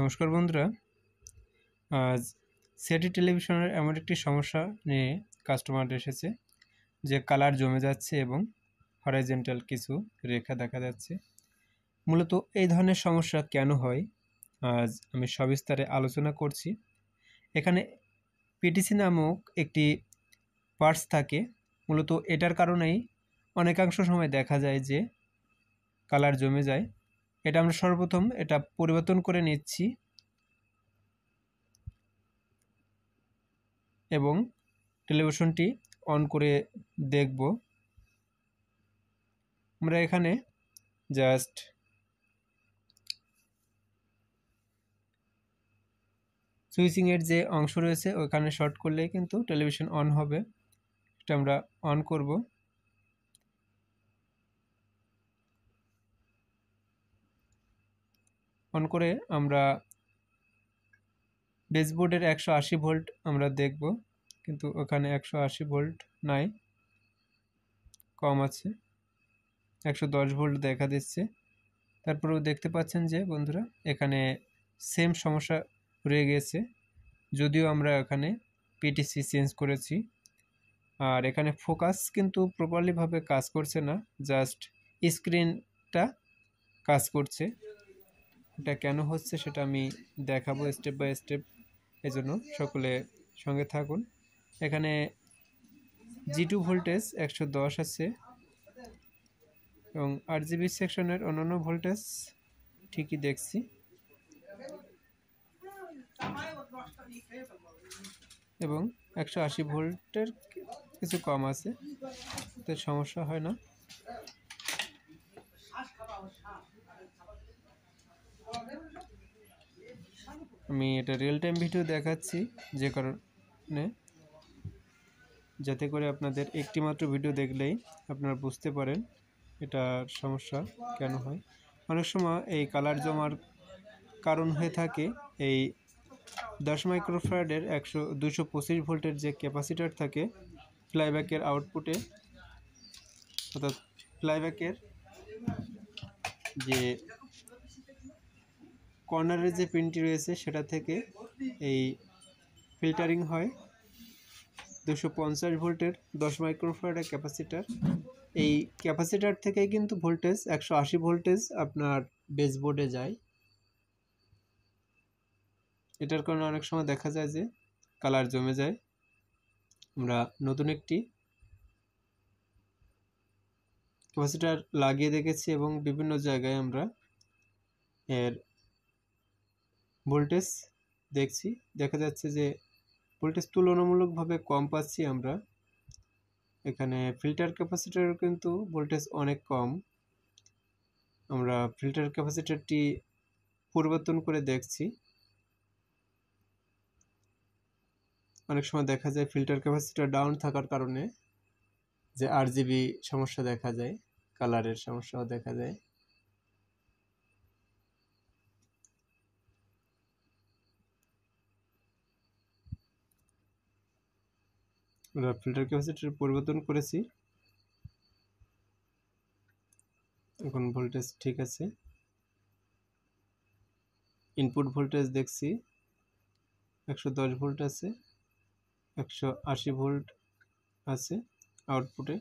নমস্কার বন্ধুরা আজ সেটি টেলিভিশনের এমন একটি সমস্যা নিয়ে কাস্টমার এসেছে যে কালার জমে যাচ্ছে এবং হরাইজেন্টাল কিছু রেখা দেখা যাচ্ছে মূলত এই ধরনের সমস্যা কেন হয় আজ আমি সবিস্তারে আলোচনা করছি এখানে পিটিসি নামক একটি পার্টস থাকে মূলত এটার কারণেই অনেকাংশ সময় দেখা যায় যে কালার জমে যায় এটা আমরা সর্বপ্রথম এটা পরিবর্তন করে নিচ্ছি এবং টেলিভিশনটি অন করে দেখব আমরা এখানে জাস্ট সুইচিংয়ের যে অংশ রয়েছে ওখানে শর্ট করলেই কিন্তু টেলিভিশন অন হবে এটা আমরা অন করব অন করে আমরা ড্যাশবোর্ডের একশো আশি ভোল্ট আমরা দেখব কিন্তু ওখানে একশো আশি ভোল্ট নাই কম আছে একশো দশ ভোল্ট দেখা দিচ্ছে তারপরেও দেখতে পাচ্ছেন যে বন্ধুরা এখানে সেম সমস্যা রয়ে গেছে যদিও আমরা এখানে পিটিসি চেঞ্জ করেছি আর এখানে ফোকাস কিন্তু প্রপারলিভাবে কাজ করছে না জাস্ট স্ক্রিনটা কাজ করছে এটা কেন হচ্ছে সেটা আমি দেখাবো স্টেপ বাই স্টেপ এজন্য সকলে সঙ্গে থাকুন এখানে জি টু ভোল্টেজ একশো দশ আছে এবং আর জিবি সেকশনের অন্যান্য ভোল্টেজ ঠিকই দেখছি এবং একশো আশি ভোল্টের কিছু কম আছে তো সমস্যা হয় না আমি এটা রিয়েল টাইম ভিডিও দেখাচ্ছি যে কারণে যাতে করে আপনাদের একটিমাত্র ভিডিও দেখলেই আপনারা বুঝতে পারেন এটার সমস্যা কেন হয় অনেক সময় এই কালার জমার কারণ হয়ে থাকে এই দশ মাইক্রোফ্রাইডের একশো দুশো পঁচিশ ভোল্টের যে ক্যাপাসিটার থাকে ফ্লাইব্যাকের আউটপুটে অর্থাৎ ফ্লাইব্যাকের যে কর্নারের যে পিনটি রয়েছে সেটা থেকে এই ফিল্টারিং হয় দুশো পঞ্চাশ ভোল্টের দশ মাইক্রোফ্যারের ক্যাপাসিটার এই ক্যাপাসিটার থেকে কিন্তু ভোল্টেজ একশো আশি ভোল্টেজ আপনার বেসবোর্ডে যায় এটার কারণে অনেক সময় দেখা যায় যে কালার জমে যায় আমরা নতুন একটি ক্যাপাসিটার লাগিয়ে দেখেছি এবং বিভিন্ন জায়গায় আমরা এর ভোল্টেজ দেখছি দেখা যাচ্ছে যে ভোল্টেজ তুলনামূলকভাবে কম পাচ্ছি আমরা এখানে ফিল্টার ক্যাপাসিটারও কিন্তু ভোল্টেজ অনেক কম আমরা ফিল্টার ক্যাপাসিটারটি পরিবর্তন করে দেখছি অনেক সময় দেখা যায় ফিল্টার ক্যাপাসিটার ডাউন থাকার কারণে যে আর সমস্যা দেখা যায় কালারের সমস্যাও দেখা যায় আমরা ফিল্টার ক্যাপাসিটার পরিবর্তন করেছি এখন ভোল্টেজ ঠিক আছে ইনপুট ভোল্টেজ দেখছি একশো দশ ভোল্ট আছে একশো আশি ভোল্ট আছে আউটপুটে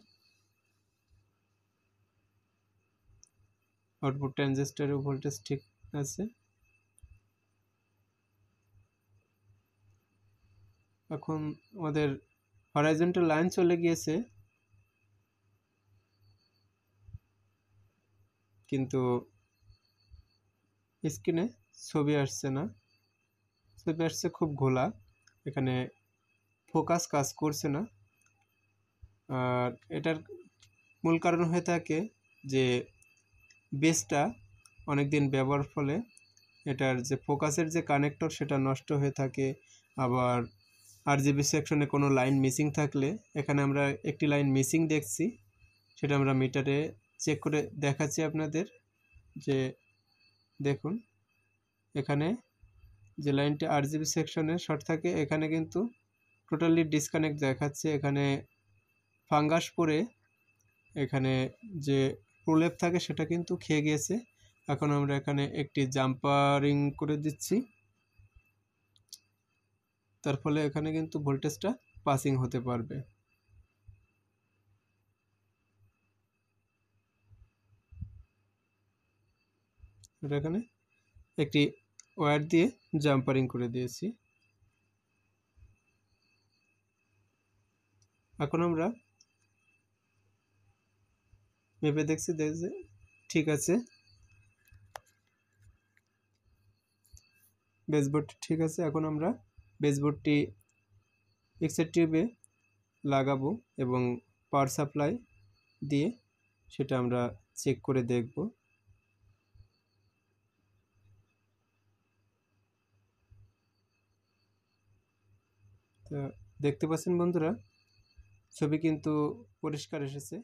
আউটপুট ট্রানজিস্টারের ভোল্টেজ ঠিক আছে এখন আমাদের হরাইজন্টাল লাইন চলে গিয়েছে কিন্তু স্ক্রিনে ছবি আসছে না ছবি আসছে খুব ঘোলা এখানে ফোকাস কাজ করছে না আর এটার মূল কারণ হয়ে থাকে যে বেসটা অনেক দিন ব্যবহার ফলে এটার যে ফোকাসের যে কানেক্টর সেটা নষ্ট হয়ে থাকে আবার আর জিবি সেকশনে কোনো লাইন মিসিং থাকলে এখানে আমরা একটি লাইন মিসিং দেখছি সেটা আমরা মিটারে চেক করে দেখাচ্ছি আপনাদের যে দেখুন এখানে যে লাইনটি আর জিবি সেকশনে শর্ট থাকে এখানে কিন্তু টোটালি ডিসকানেক্ট দেখাচ্ছে এখানে ফাঙ্গাস পরে এখানে যে প্রলেপ থাকে সেটা কিন্তু খেয়ে গিয়েছে এখন আমরা এখানে একটি জাম্পারিং করে দিচ্ছি তার ফলে এখানে কিন্তু ভোল্টেজটা পাসিং হতে পারবে এখানে একটি ওয়ার দিয়ে জাম্পারিং করে দিয়েছি এখন আমরা মেপে দেখছি দেখছে ঠিক আছে বেসবোর্ড ঠিক আছে এখন আমরা বেসবোর্ডটি মিক্সার টিউবে লাগাবো এবং পাওয়ার সাপ্লাই দিয়ে সেটা আমরা চেক করে দেখব দেখতে পাচ্ছেন বন্ধুরা ছবি কিন্তু পরিষ্কার এসেছে